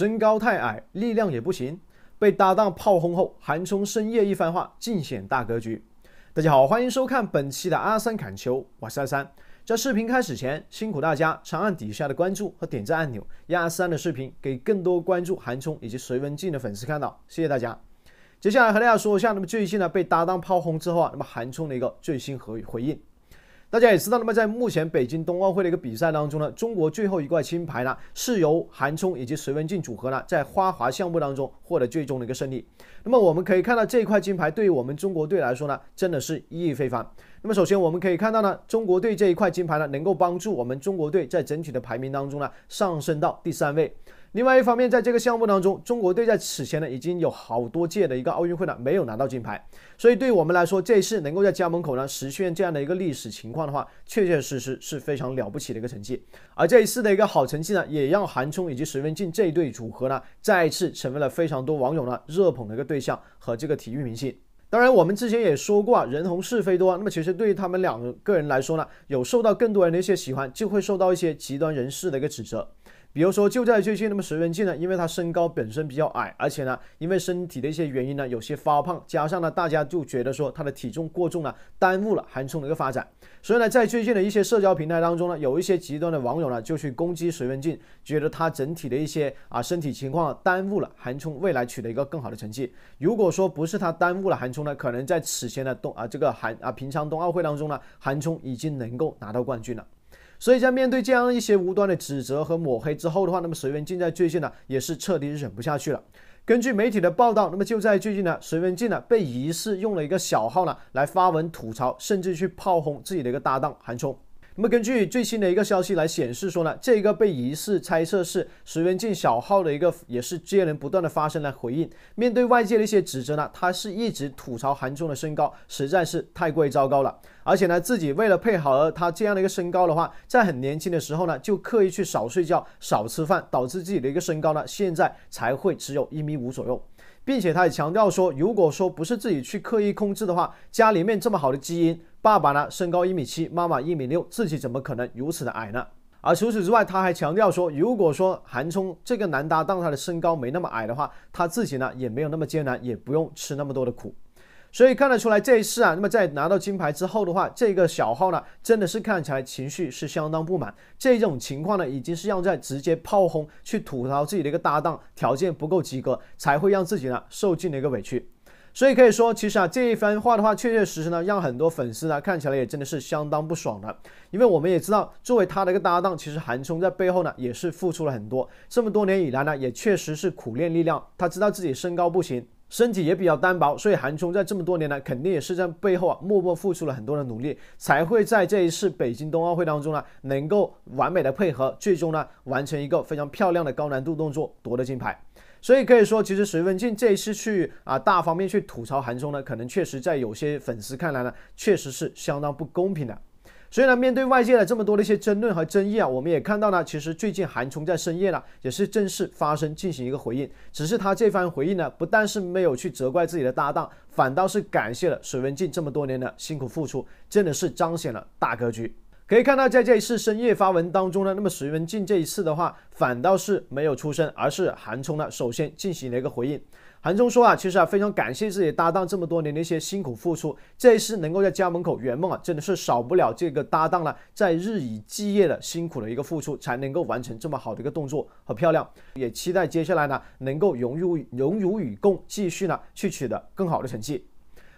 身高太矮，力量也不行，被搭档炮轰后，韩冲深夜一番话尽显大格局。大家好，欢迎收看本期的阿三侃球，我是阿三。在视频开始前，辛苦大家长按底下的关注和点赞按钮，让阿三的视频给更多关注韩冲以及隋文静的粉丝看到，谢谢大家。接下来和大家说一下，那么最近呢被搭档炮轰之后啊，那么韩冲的一个最新回回应。大家也知道，那么在目前北京冬奥会的一个比赛当中呢，中国最后一块金牌呢是由韩聪以及隋文静组合呢在花滑项目当中获得最终的一个胜利。那么我们可以看到这一块金牌对于我们中国队来说呢，真的是意义非凡。那么首先我们可以看到呢，中国队这一块金牌呢，能够帮助我们中国队在整体的排名当中呢上升到第三位。另外一方面，在这个项目当中，中国队在此前呢已经有好多届的一个奥运会呢没有拿到金牌，所以对于我们来说，这一次能够在家门口呢实现这样的一个历史情况的话，确确实实是非常了不起的一个成绩。而这一次的一个好成绩呢，也让韩冲以及石文静这一对组合呢再一次成为了非常多网友呢热捧的一个对象和这个体育明星。当然，我们之前也说过，啊，人红是非多。那么其实对于他们两个人来说呢，有受到更多人的一些喜欢，就会受到一些极端人士的一个指责。比如说，就在最近，那么隋文静呢？因为他身高本身比较矮，而且呢，因为身体的一些原因呢，有些发胖，加上呢，大家就觉得说他的体重过重呢，耽误了韩冲的一个发展。所以呢，在最近的一些社交平台当中呢，有一些极端的网友呢，就去攻击隋文静，觉得他整体的一些啊身体情况耽误了韩冲未来取得一个更好的成绩。如果说不是他耽误了韩冲呢，可能在此前的冬啊这个韩啊平昌冬奥会当中呢，韩冲已经能够拿到冠军了。所以在面对这样一些无端的指责和抹黑之后的话，那么隋文静在最近呢也是彻底忍不下去了。根据媒体的报道，那么就在最近呢，隋文静呢被疑似用了一个小号呢来发文吐槽，甚至去炮轰自己的一个搭档韩冲。那么根据最新的一个消息来显示说呢，这个被疑似猜测是隋文静小号的一个，也是接连不断的发生来回应。面对外界的一些指责呢，他是一直吐槽韩冲的身高实在是太过于糟糕了。而且呢，自己为了配好他这样的一个身高的话，在很年轻的时候呢，就刻意去少睡觉、少吃饭，导致自己的一个身高呢，现在才会只有一米五左右。并且他也强调说，如果说不是自己去刻意控制的话，家里面这么好的基因，爸爸呢身高一米七，妈妈一米六，自己怎么可能如此的矮呢？而除此之外，他还强调说，如果说韩冲这个男搭档他的身高没那么矮的话，他自己呢也没有那么艰难，也不用吃那么多的苦。所以看得出来，这一次啊，那么在拿到金牌之后的话，这个小号呢，真的是看起来情绪是相当不满。这种情况呢，已经是让在直接炮轰去吐槽自己的一个搭档，条件不够及格，才会让自己呢受尽了一个委屈。所以可以说，其实啊，这一番话的话，确确实实呢，让很多粉丝呢看起来也真的是相当不爽的。因为我们也知道，作为他的一个搭档，其实韩冲在背后呢也是付出了很多。这么多年以来呢，也确实是苦练力量，他知道自己身高不行。身体也比较单薄，所以韩冲在这么多年来，肯定也是在背后啊默默付出了很多的努力，才会在这一次北京冬奥会当中呢，能够完美的配合，最终呢完成一个非常漂亮的高难度动作，夺得金牌。所以可以说，其实隋文静这一次去啊大方面去吐槽韩冲呢，可能确实，在有些粉丝看来呢，确实是相当不公平的。所以呢，面对外界的这么多的一些争论和争议啊，我们也看到呢，其实最近韩冲在深夜呢也是正式发声进行一个回应。只是他这番回应呢，不但是没有去责怪自己的搭档，反倒是感谢了水文静这么多年的辛苦付出，真的是彰显了大格局。可以看到，在这一次深夜发文当中呢，那么隋文静这一次的话，反倒是没有出声，而是韩冲呢首先进行了一个回应。韩冲说啊，其实啊非常感谢自己搭档这么多年的一些辛苦付出，这一次能够在家门口圆梦啊，真的是少不了这个搭档了，在日以继夜的辛苦的一个付出，才能够完成这么好的一个动作，很漂亮。也期待接下来呢，能够融入荣辱与共，继续呢去取得更好的成绩。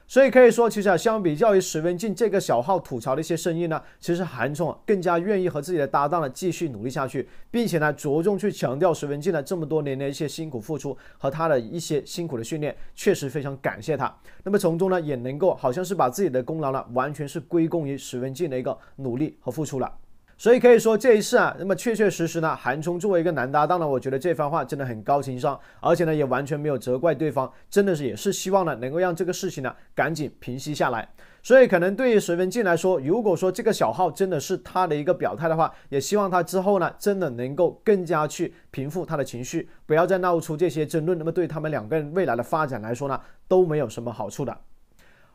所以可以说，其实啊，相比较于石文静这个小号吐槽的一些声音呢，其实韩冲啊更加愿意和自己的搭档呢继续努力下去，并且呢着重去强调石文静呢这么多年的一些辛苦付出和他的一些辛苦的训练，确实非常感谢他。那么从中呢也能够好像是把自己的功劳呢完全是归功于石文静的一个努力和付出了。所以可以说这一次啊，那么确确实实呢，韩冲作为一个男搭档呢，我觉得这番话真的很高情商，而且呢也完全没有责怪对方，真的是也是希望呢能够让这个事情呢赶紧平息下来。所以可能对于隋文静来说，如果说这个小号真的是他的一个表态的话，也希望他之后呢真的能够更加去平复他的情绪，不要再闹出这些争论，那么对他们两个人未来的发展来说呢都没有什么好处的。